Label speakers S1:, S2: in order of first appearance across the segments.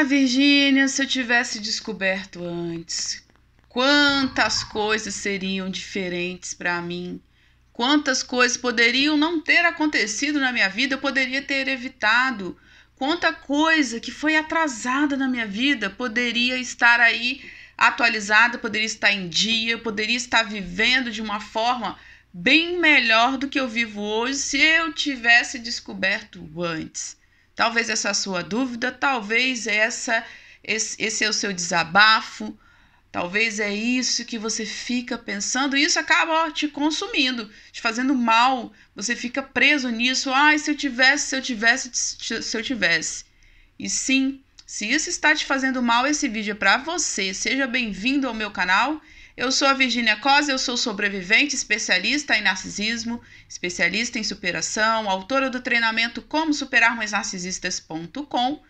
S1: Ah, Virgínia, se eu tivesse descoberto antes, quantas coisas seriam diferentes para mim. Quantas coisas poderiam não ter acontecido na minha vida, eu poderia ter evitado. Quanta coisa que foi atrasada na minha vida poderia estar aí atualizada, poderia estar em dia, poderia estar vivendo de uma forma bem melhor do que eu vivo hoje se eu tivesse descoberto antes. Talvez essa é sua dúvida, talvez essa esse, esse é o seu desabafo, talvez é isso que você fica pensando, e isso acaba ó, te consumindo, te fazendo mal. Você fica preso nisso. Ai, ah, se eu tivesse, se eu tivesse, se eu tivesse. E sim, se isso está te fazendo mal, esse vídeo é para você. Seja bem-vindo ao meu canal eu sou a Virginia Cosa, eu sou sobrevivente, especialista em narcisismo, especialista em superação, autora do treinamento Como superar Superarmos Narcisistas.com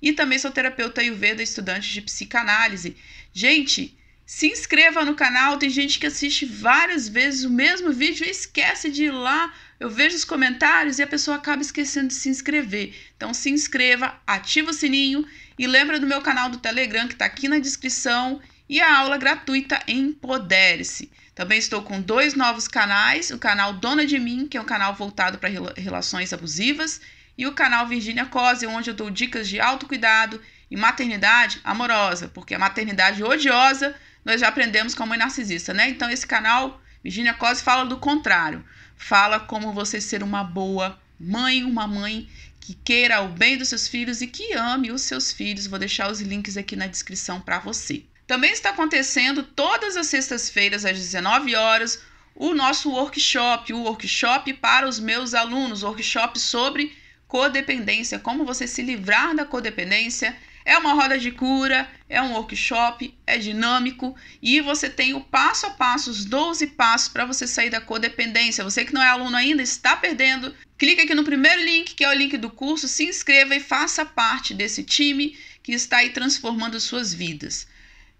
S1: e também sou terapeuta Ayurveda, estudante de psicanálise. Gente, se inscreva no canal, tem gente que assiste várias vezes o mesmo vídeo e esquece de ir lá. Eu vejo os comentários e a pessoa acaba esquecendo de se inscrever. Então se inscreva, ativa o sininho e lembra do meu canal do Telegram que está aqui na descrição e a aula gratuita Empodere-se. Também estou com dois novos canais: o canal Dona de Mim, que é um canal voltado para relações abusivas, e o canal Virginia Cose, onde eu dou dicas de autocuidado e maternidade amorosa, porque a maternidade odiosa nós já aprendemos com a é mãe narcisista, né? Então esse canal Virginia Cose fala do contrário. Fala como você ser uma boa mãe, uma mãe que queira o bem dos seus filhos e que ame os seus filhos. Vou deixar os links aqui na descrição para você. Também está acontecendo todas as sextas-feiras às 19 horas o nosso workshop, o workshop para os meus alunos, workshop sobre codependência, como você se livrar da codependência. É uma roda de cura, é um workshop, é dinâmico e você tem o passo a passo, os 12 passos para você sair da codependência. Você que não é aluno ainda está perdendo. Clique aqui no primeiro link, que é o link do curso, se inscreva e faça parte desse time que está aí transformando suas vidas.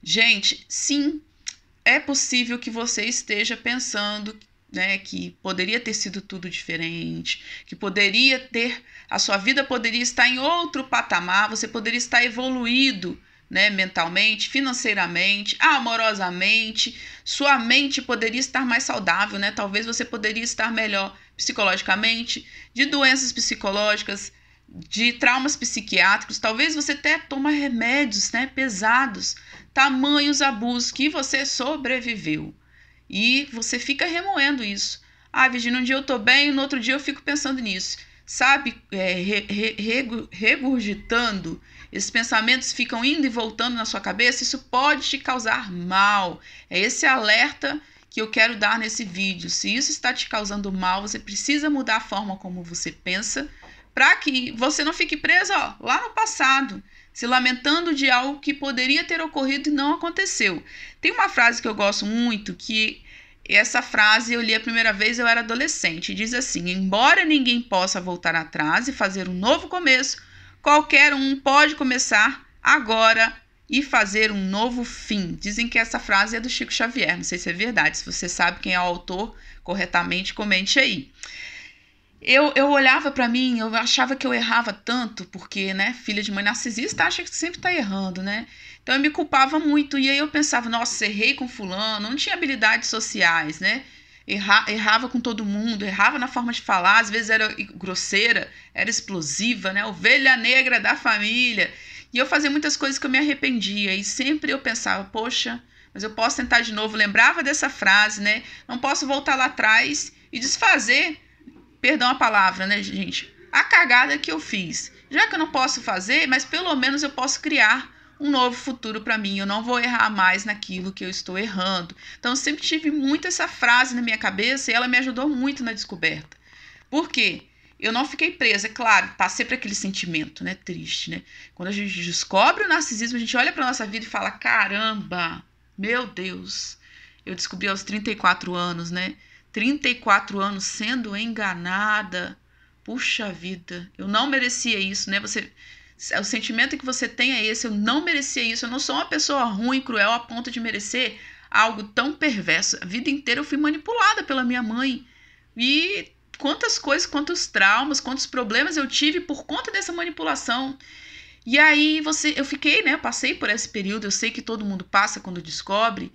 S1: Gente, sim, é possível que você esteja pensando né, que poderia ter sido tudo diferente, que poderia ter, a sua vida poderia estar em outro patamar, você poderia estar evoluído, né, mentalmente, financeiramente, amorosamente, sua mente poderia estar mais saudável, né? Talvez você poderia estar melhor psicologicamente, de doenças psicológicas, de traumas psiquiátricos, talvez você até toma remédios né, pesados, tamanhos abusos que você sobreviveu. E você fica remoendo isso. Ah, Virginia, um dia eu tô bem, no outro dia eu fico pensando nisso. Sabe, é, re, re, regurgitando, esses pensamentos ficam indo e voltando na sua cabeça, isso pode te causar mal. É esse alerta que eu quero dar nesse vídeo. Se isso está te causando mal, você precisa mudar a forma como você pensa para que você não fique presa ó, lá no passado, se lamentando de algo que poderia ter ocorrido e não aconteceu. Tem uma frase que eu gosto muito que essa frase eu li a primeira vez, eu era adolescente. Diz assim: Embora ninguém possa voltar atrás e fazer um novo começo, qualquer um pode começar agora e fazer um novo fim. Dizem que essa frase é do Chico Xavier, não sei se é verdade. Se você sabe quem é o autor corretamente, comente aí. Eu, eu olhava para mim, eu achava que eu errava tanto, porque, né, filha de mãe narcisista acha que sempre tá errando, né? Então eu me culpava muito. E aí eu pensava, nossa, errei com fulano, não tinha habilidades sociais, né? Erra, errava com todo mundo, errava na forma de falar, às vezes era grosseira, era explosiva, né? Ovelha negra da família. E eu fazia muitas coisas que eu me arrependia. E sempre eu pensava, poxa, mas eu posso tentar de novo. Lembrava dessa frase, né? Não posso voltar lá atrás e desfazer perdão a palavra, né, gente? A cagada que eu fiz. Já que eu não posso fazer, mas pelo menos eu posso criar um novo futuro para mim, eu não vou errar mais naquilo que eu estou errando. Então eu sempre tive muito essa frase na minha cabeça e ela me ajudou muito na descoberta. Por quê? Eu não fiquei presa, claro, passei tá para aquele sentimento, né, triste, né? Quando a gente descobre o narcisismo, a gente olha para nossa vida e fala: "Caramba, meu Deus, eu descobri aos 34 anos, né? 34 anos sendo enganada. Puxa vida, eu não merecia isso, né? Você é o sentimento que você tem é esse, eu não merecia isso, eu não sou uma pessoa ruim, cruel a ponto de merecer algo tão perverso. A vida inteira eu fui manipulada pela minha mãe. E quantas coisas, quantos traumas, quantos problemas eu tive por conta dessa manipulação. E aí você, eu fiquei, né, passei por esse período, eu sei que todo mundo passa quando descobre.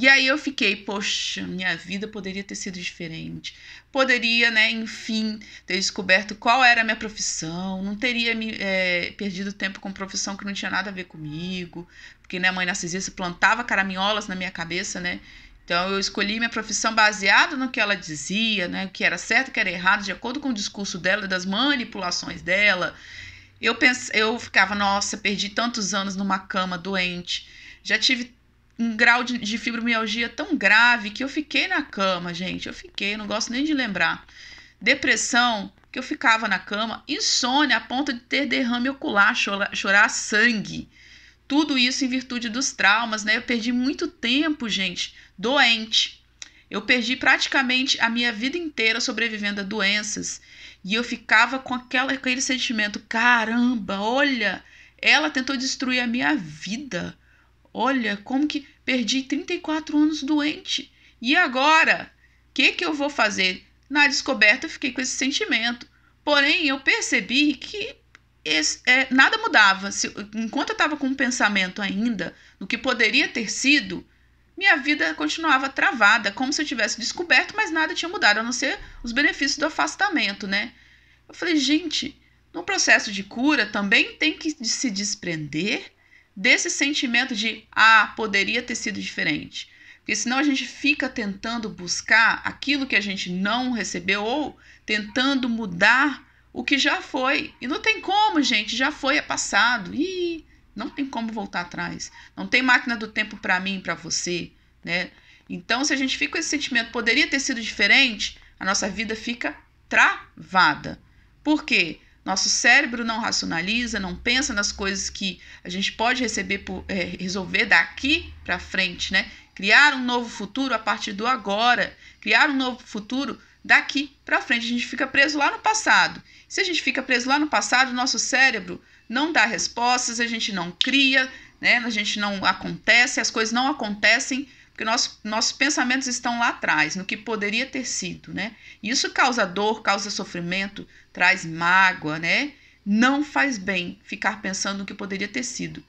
S1: E aí eu fiquei, poxa, minha vida poderia ter sido diferente. Poderia, né, enfim, ter descoberto qual era a minha profissão. Não teria me é, perdido tempo com profissão que não tinha nada a ver comigo. Porque, minha né, mãe mãe narcisista plantava caraminholas na minha cabeça, né? Então eu escolhi minha profissão baseado no que ela dizia, né? O que era certo, o que era errado, de acordo com o discurso dela, e das manipulações dela. Eu, pens... eu ficava, nossa, perdi tantos anos numa cama doente. Já tive um grau de, de fibromialgia tão grave que eu fiquei na cama, gente. Eu fiquei, não gosto nem de lembrar. Depressão, que eu ficava na cama, insônia a ponto de ter derrame ocular, chorar, chorar sangue. Tudo isso em virtude dos traumas, né? Eu perdi muito tempo, gente, doente. Eu perdi praticamente a minha vida inteira sobrevivendo a doenças. E eu ficava com, aquela, com aquele sentimento: caramba, olha, ela tentou destruir a minha vida. Olha, como que perdi 34 anos doente? E agora? O que, que eu vou fazer? Na descoberta, eu fiquei com esse sentimento. Porém, eu percebi que esse, é, nada mudava. Se, enquanto eu estava com um pensamento ainda do que poderia ter sido, minha vida continuava travada, como se eu tivesse descoberto, mas nada tinha mudado, a não ser os benefícios do afastamento, né? Eu falei, gente, no processo de cura também tem que se desprender desse sentimento de ah, poderia ter sido diferente. Porque senão a gente fica tentando buscar aquilo que a gente não recebeu ou tentando mudar o que já foi. E não tem como, gente, já foi, é passado. e não tem como voltar atrás. Não tem máquina do tempo para mim, para você, né? Então, se a gente fica com esse sentimento, poderia ter sido diferente, a nossa vida fica travada. Por quê? Nosso cérebro não racionaliza, não pensa nas coisas que a gente pode receber por, é, resolver daqui para frente, né? Criar um novo futuro a partir do agora, criar um novo futuro daqui para frente. A gente fica preso lá no passado. Se a gente fica preso lá no passado, nosso cérebro não dá respostas, a gente não cria, né? A gente não acontece, as coisas não acontecem porque nossos pensamentos estão lá atrás, no que poderia ter sido, né? Isso causa dor, causa sofrimento, traz mágoa, né? Não faz bem ficar pensando no que poderia ter sido.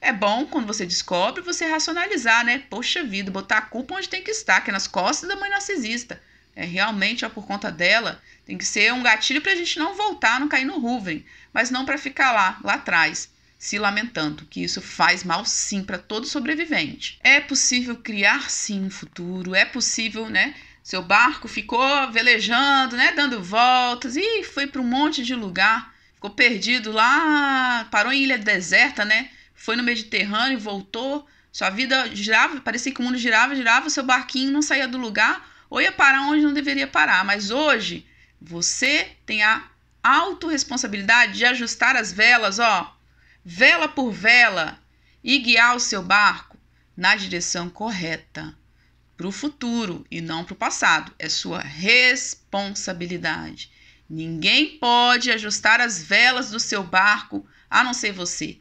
S1: É bom quando você descobre você racionalizar, né? Poxa vida, botar a culpa onde tem que estar, que é nas costas da mãe narcisista. É realmente ó, por conta dela. Tem que ser um gatilho para a gente não voltar, não cair no Ruven, mas não para ficar lá, lá atrás se lamentando que isso faz mal sim para todo sobrevivente. É possível criar sim um futuro, é possível, né? Seu barco ficou velejando, né, dando voltas e foi para um monte de lugar, ficou perdido lá, parou em ilha deserta, né? Foi no Mediterrâneo, voltou, sua vida girava, parecia que o mundo girava, girava, seu barquinho não saía do lugar, ou ia parar onde não deveria parar. Mas hoje você tem a autorresponsabilidade de ajustar as velas, ó, vela por vela, e guiar o seu barco na direção correta, para o futuro e não para o passado. É sua responsabilidade. Ninguém pode ajustar as velas do seu barco a não ser você.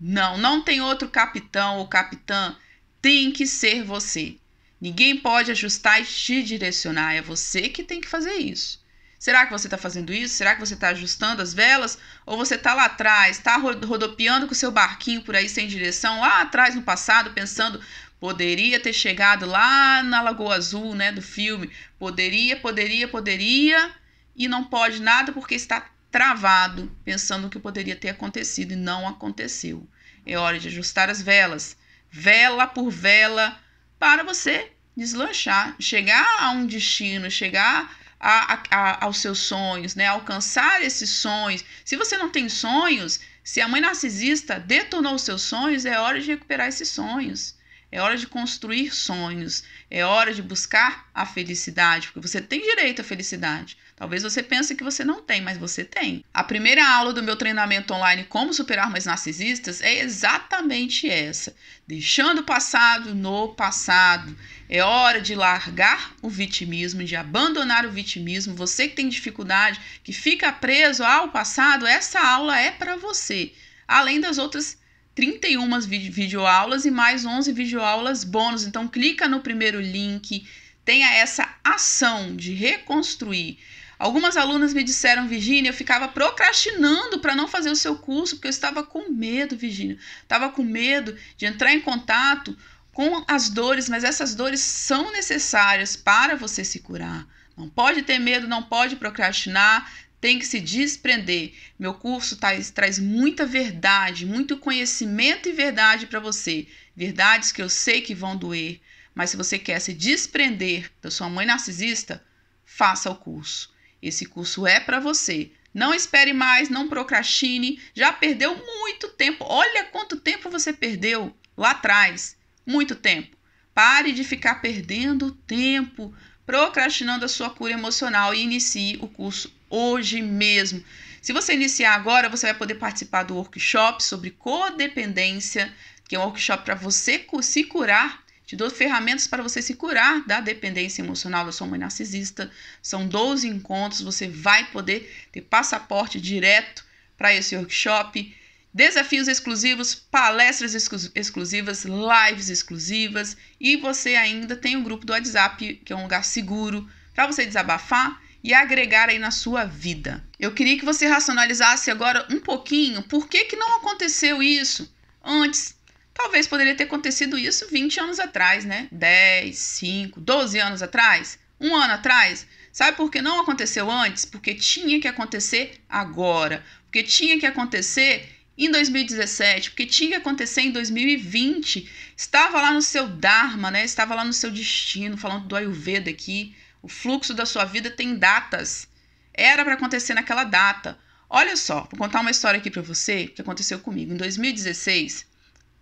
S1: Não, não tem outro capitão ou capitã, tem que ser você. Ninguém pode ajustar e te direcionar, é você que tem que fazer isso. Será que você está fazendo isso? Será que você está ajustando as velas? Ou você está lá atrás, está rodopiando com o seu barquinho por aí sem direção, lá atrás no passado, pensando, poderia ter chegado lá na Lagoa Azul, né, do filme, poderia, poderia, poderia, e não pode nada porque está travado, pensando que poderia ter acontecido e não aconteceu. É hora de ajustar as velas, vela por vela, para você deslanchar, chegar a um destino, chegar a, a, aos seus sonhos, né? Alcançar esses sonhos. Se você não tem sonhos, se a mãe narcisista detonou os seus sonhos, é hora de recuperar esses sonhos. É hora de construir sonhos. É hora de buscar a felicidade, porque você tem direito à felicidade. Talvez você pense que você não tem, mas você tem. A primeira aula do meu treinamento online Como Superar Mães Narcisistas é exatamente essa: deixando o passado no passado. É hora de largar o vitimismo, de abandonar o vitimismo. Você que tem dificuldade, que fica preso ao passado, essa aula é para você. Além das outras 31 videoaulas e mais 11 videoaulas bônus. Então clica no primeiro link, tenha essa ação de reconstruir Algumas alunas me disseram, Virginia, eu ficava procrastinando para não fazer o seu curso, porque eu estava com medo, Virginia. Estava com medo de entrar em contato com as dores, mas essas dores são necessárias para você se curar. Não pode ter medo, não pode procrastinar, tem que se desprender. Meu curso traz, tá, traz muita verdade, muito conhecimento e verdade para você. Verdades que eu sei que vão doer, mas se você quer se desprender da sua mãe narcisista, faça o curso. Esse curso é para você. Não espere mais, não procrastine. Já perdeu muito tempo. Olha quanto tempo você perdeu lá atrás. Muito tempo. Pare de ficar perdendo tempo procrastinando a sua cura emocional e inicie o curso hoje mesmo. Se você iniciar agora, você vai poder participar do workshop sobre codependência, que é um workshop para você se curar te dou ferramentas para você se curar da dependência emocional da sua mãe narcisista. São 12 encontros, você vai poder ter passaporte direto para esse workshop. Desafios exclusivos, palestras exclusivas, lives exclusivas e você ainda tem o um grupo do WhatsApp, que é um lugar seguro para você desabafar e agregar aí na sua vida. Eu queria que você racionalizasse agora um pouquinho por que, que não aconteceu isso antes Talvez poderia ter acontecido isso 20 anos atrás, né? 10, 5, 12 anos atrás, um ano atrás. Sabe por que não aconteceu antes? Porque tinha que acontecer agora. Porque tinha que acontecer em 2017, porque tinha que acontecer em 2020. Estava lá no seu Dharma, né? Estava lá no seu destino, falando do Ayurveda aqui. O fluxo da sua vida tem datas. Era para acontecer naquela data. Olha só, vou contar uma história aqui para você que aconteceu comigo. Em 2016,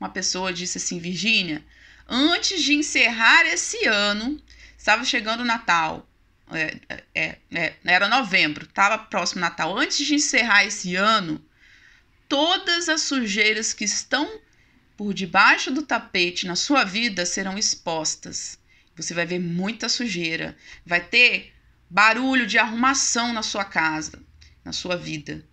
S1: uma pessoa disse assim: Virgínia, antes de encerrar esse ano, estava chegando o Natal. É, é, é, é era novembro, estava próximo Natal. Antes de encerrar esse ano, todas as sujeiras que estão por debaixo do tapete na sua vida serão expostas. Você vai ver muita sujeira, vai ter barulho de arrumação na sua casa, na sua vida.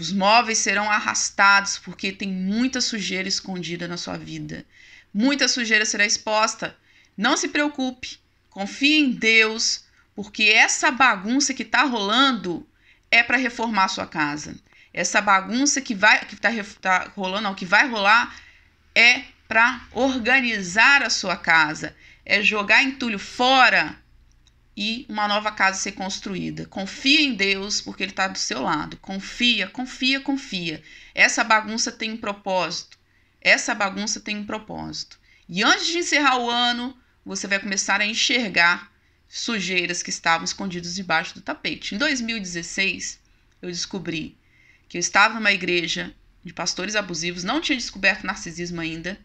S1: Os móveis serão arrastados porque tem muita sujeira escondida na sua vida. Muita sujeira será exposta. Não se preocupe, confie em Deus, porque essa bagunça que está rolando é para reformar a sua casa. Essa bagunça que vai que está tá rolando, não, que vai rolar é para organizar a sua casa, é jogar entulho fora e uma nova casa ser construída. Confia em Deus, porque Ele está do seu lado. Confia, confia, confia. Essa bagunça tem um propósito. Essa bagunça tem um propósito. E antes de encerrar o ano, você vai começar a enxergar sujeiras que estavam escondidas debaixo do tapete. Em 2016, eu descobri que eu estava numa igreja de pastores abusivos, não tinha descoberto narcisismo ainda.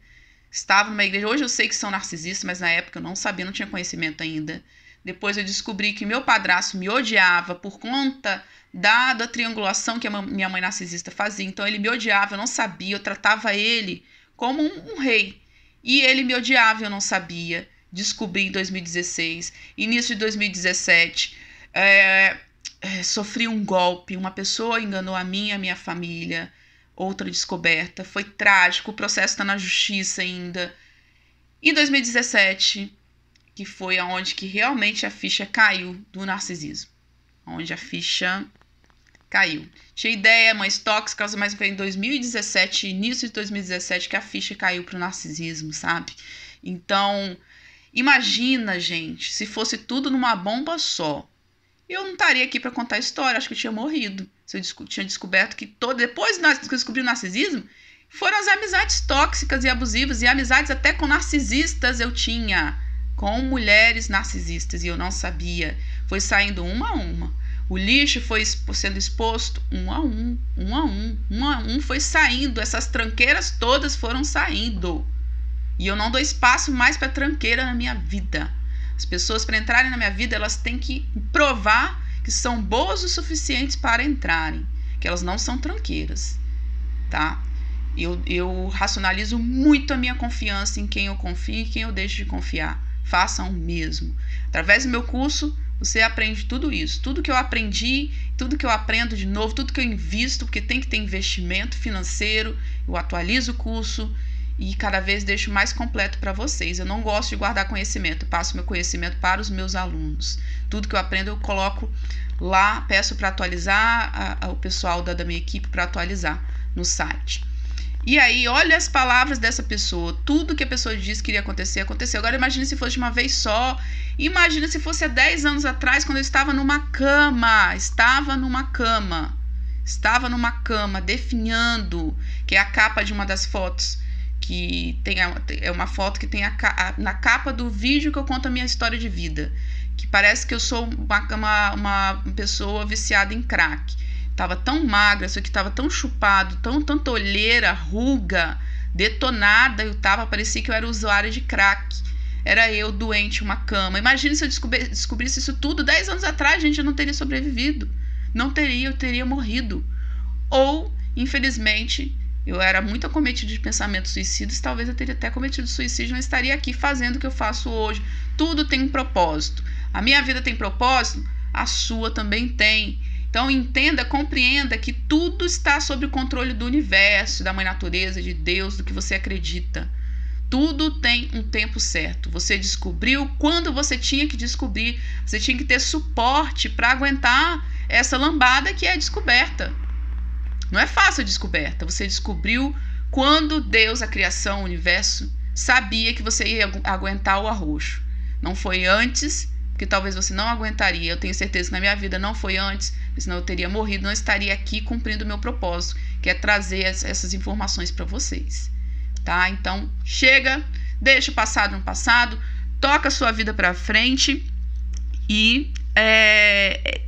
S1: Estava numa igreja, hoje eu sei que são narcisistas, mas na época eu não sabia, não tinha conhecimento ainda depois eu descobri que meu padrasto me odiava por conta da, da triangulação que a minha mãe narcisista fazia. Então ele me odiava, eu não sabia, eu tratava ele como um, um rei. E ele me odiava, eu não sabia. Descobri em 2016, início de 2017. É, é, sofri um golpe, uma pessoa enganou a minha, a minha família. Outra descoberta, foi trágico, o processo está na justiça ainda. Em 2017, que foi aonde que realmente a ficha caiu do narcisismo. Onde a ficha caiu. Tinha ideia, mães tóxicas, mas foi em 2017, início de 2017, que a ficha caiu pro narcisismo, sabe? Então, imagina, gente, se fosse tudo numa bomba só. Eu não estaria aqui para contar a história, acho que eu tinha morrido. Se eu tinha descoberto que todo depois que eu descobri o narcisismo, foram as amizades tóxicas e abusivas e amizades até com narcisistas eu tinha com mulheres narcisistas e eu não sabia. Foi saindo uma a uma. O lixo foi sendo exposto um a um, um a um, um a um foi saindo. Essas tranqueiras todas foram saindo. E eu não dou espaço mais para tranqueira na minha vida. As pessoas para entrarem na minha vida, elas têm que provar que são boas o suficiente para entrarem, que elas não são tranqueiras, tá? Eu, eu racionalizo muito a minha confiança em quem eu confio e quem eu deixo de confiar façam o mesmo. Através do meu curso, você aprende tudo isso. Tudo que eu aprendi, tudo que eu aprendo de novo, tudo que eu invisto, porque tem que ter investimento financeiro, eu atualizo o curso e cada vez deixo mais completo para vocês. Eu não gosto de guardar conhecimento, passo meu conhecimento para os meus alunos. Tudo que eu aprendo eu coloco lá, peço para atualizar a, a, o pessoal da, da minha equipe para atualizar no site. E aí, olha as palavras dessa pessoa. Tudo que a pessoa disse que iria acontecer, aconteceu. Agora imagine se fosse de uma vez só. Imagina se fosse há 10 anos atrás, quando eu estava numa cama. Estava numa cama. Estava numa cama, definhando, que é a capa de uma das fotos. Que tem a, é uma foto que tem a, a, na capa do vídeo que eu conto a minha história de vida. Que parece que eu sou uma, uma, uma pessoa viciada em crack Tava tão magra, isso aqui tava tão chupado, tão tanta olheira, ruga, detonada eu tava, parecia que eu era usuária de crack. Era eu doente, uma cama. Imagina se eu descobri, descobrisse isso tudo dez anos atrás, gente, eu não teria sobrevivido. Não teria, eu teria morrido. Ou, infelizmente, eu era muito acometido de pensamentos suicidas, talvez eu teria até cometido suicídio, não estaria aqui fazendo o que eu faço hoje. Tudo tem um propósito. A minha vida tem propósito, a sua também tem. Então entenda, compreenda que tudo está sob o controle do universo, da mãe natureza, de Deus, do que você acredita. Tudo tem um tempo certo. Você descobriu quando você tinha que descobrir, você tinha que ter suporte para aguentar essa lambada que é a descoberta. Não é fácil a descoberta. Você descobriu quando Deus, a criação, o universo, sabia que você ia aguentar o arroxo. Não foi antes que talvez você não aguentaria. Eu tenho certeza que na minha vida não foi antes, senão eu teria morrido, não estaria aqui cumprindo o meu propósito, que é trazer essas informações para vocês. Tá? Então, chega, deixa o passado no passado, toca a sua vida para frente e é, é,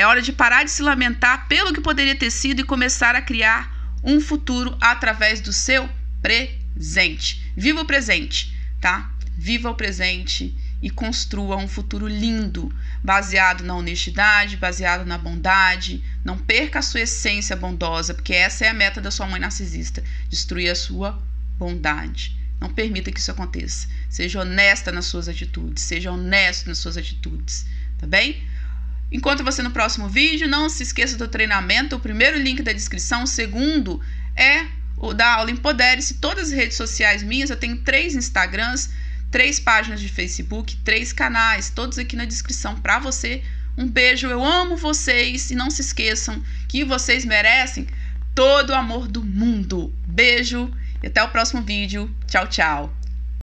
S1: é hora de parar de se lamentar pelo que poderia ter sido e começar a criar um futuro através do seu presente. Viva o presente, tá? Viva o presente e construa um futuro lindo, baseado na honestidade, baseado na bondade. Não perca a sua essência bondosa, porque essa é a meta da sua mãe narcisista: destruir a sua bondade. Não permita que isso aconteça. Seja honesta nas suas atitudes, seja honesto nas suas atitudes, tá bem? Encontro você no próximo vídeo. Não se esqueça do treinamento, o primeiro link da descrição, o segundo é o da aula Empodere-se. Todas as redes sociais minhas, eu tenho três Instagrams três páginas de Facebook, três canais, todos aqui na descrição para você. Um beijo, eu amo vocês e não se esqueçam que vocês merecem todo o amor do mundo. Beijo e até o próximo vídeo. Tchau, tchau.